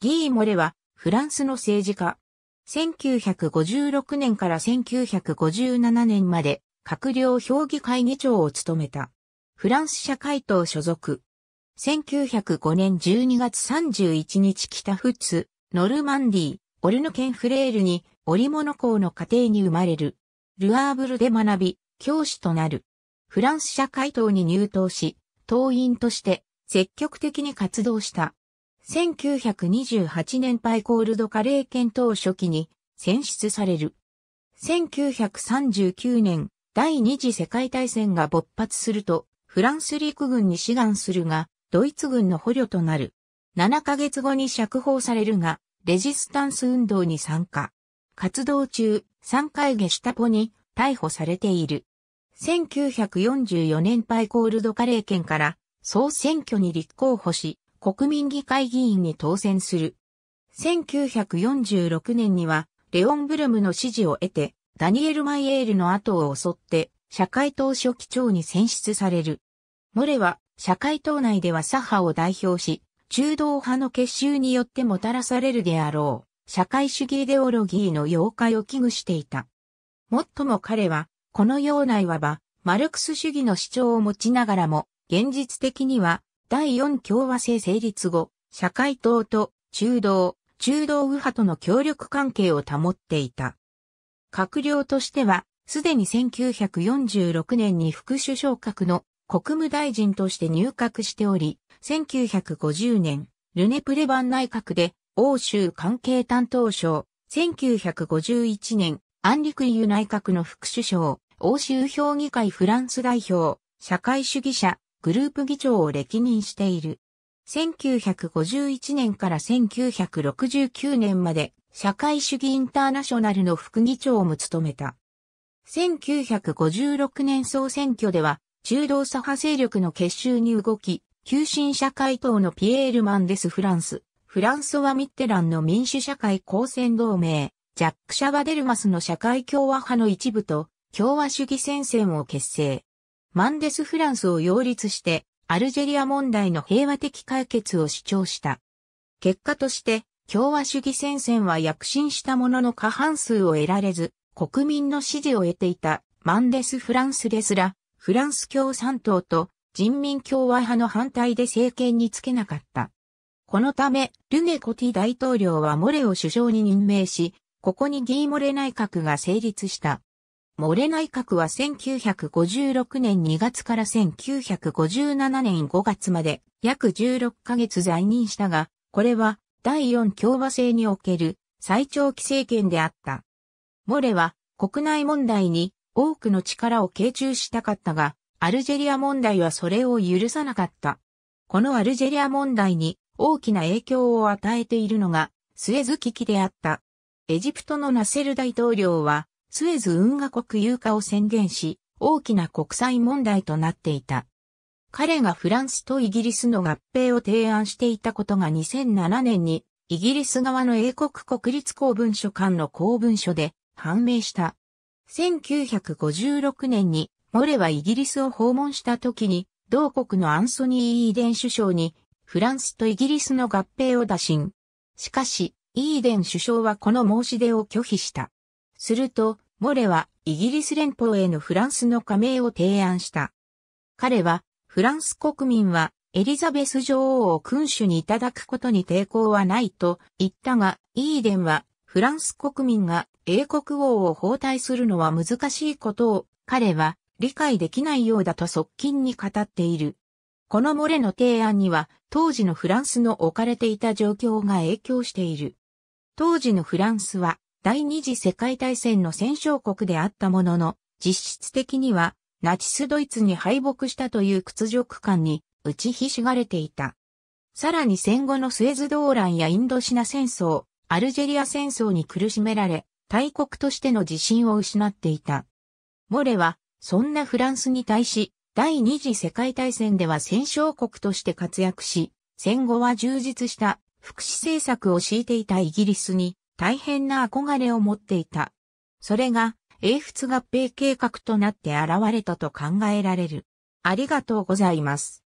ギー・モレは、フランスの政治家。1956年から1957年まで、閣僚評議会議長を務めた。フランス社会党所属。1905年12月31日北仏、ノルマンディー、オルヌケンフレールに、織物校の家庭に生まれる。ルアーブルで学び、教師となる。フランス社会党に入党し、党員として積極的に活動した。1928年パイコールドカレー検討初期に選出される。1939年、第二次世界大戦が勃発すると、フランス陸軍に志願するが、ドイツ軍の捕虜となる。7ヶ月後に釈放されるが、レジスタンス運動に参加。活動中、3回下下ポに逮捕されている。1944年パイコールドカレー県から総選挙に立候補し、国民議会議員に当選する。1946年には、レオン・ブルムの支持を得て、ダニエル・マイエールの後を襲って、社会党書記長に選出される。モレは、社会党内では左派を代表し、中道派の結集によってもたらされるであろう、社会主義イデオロギーの妖怪を危惧していた。もっとも彼は、このようないわば、マルクス主義の主張を持ちながらも、現実的には、第4共和制成立後、社会党と中道、中道右派との協力関係を保っていた。閣僚としては、すでに1946年に副首相格の国務大臣として入閣しており、1950年、ルネプレバン内閣で欧州関係担当省、1951年、アンリクリユ内閣の副首相、欧州評議会フランス代表、社会主義者、グループ議長を歴任している。1951年から1969年まで社会主義インターナショナルの副議長も務めた。1956年総選挙では中道左派勢力の結集に動き、急進社会党のピエール・マンデス・フランス、フランソワ・ミッテランの民主社会公選同盟、ジャック・シャバデルマスの社会共和派の一部と共和主義戦線を結成。マンデス・フランスを擁立して、アルジェリア問題の平和的解決を主張した。結果として、共和主義戦線は躍進したものの過半数を得られず、国民の支持を得ていたマンデス・フランスですら、フランス共産党と人民共和派の反対で政権につけなかった。このため、ルネコティ大統領はモレを首相に任命し、ここにギーモレ内閣が成立した。モレ内閣は1956年2月から1957年5月まで約16ヶ月在任したが、これは第4共和制における最長期政権であった。モレは国内問題に多くの力を傾注したかったが、アルジェリア問題はそれを許さなかった。このアルジェリア問題に大きな影響を与えているのがスエズ危機であった。エジプトのナセル大統領はスエズ運河国有化を宣言し、大きな国際問題となっていた。彼がフランスとイギリスの合併を提案していたことが2007年にイギリス側の英国国立公文書館の公文書で判明した。1956年にモレはイギリスを訪問した時に同国のアンソニー・イーデン首相にフランスとイギリスの合併を打診。しかし、イーデン首相はこの申し出を拒否した。すると、モレはイギリス連邦へのフランスの加盟を提案した。彼は、フランス国民はエリザベス女王を君主にいただくことに抵抗はないと言ったが、イーデンはフランス国民が英国王を包帯するのは難しいことを彼は理解できないようだと側近に語っている。このモレの提案には当時のフランスの置かれていた状況が影響している。当時のフランスは第二次世界大戦の戦勝国であったものの、実質的にはナチスドイツに敗北したという屈辱感に打ちひしがれていた。さらに戦後のスエズ動乱やインドシナ戦争、アルジェリア戦争に苦しめられ、大国としての自信を失っていた。モレは、そんなフランスに対し、第二次世界大戦では戦勝国として活躍し、戦後は充実した福祉政策を敷いていたイギリスに大変な憧れを持っていた。それが、英仏合併計画となって現れたと考えられる。ありがとうございます。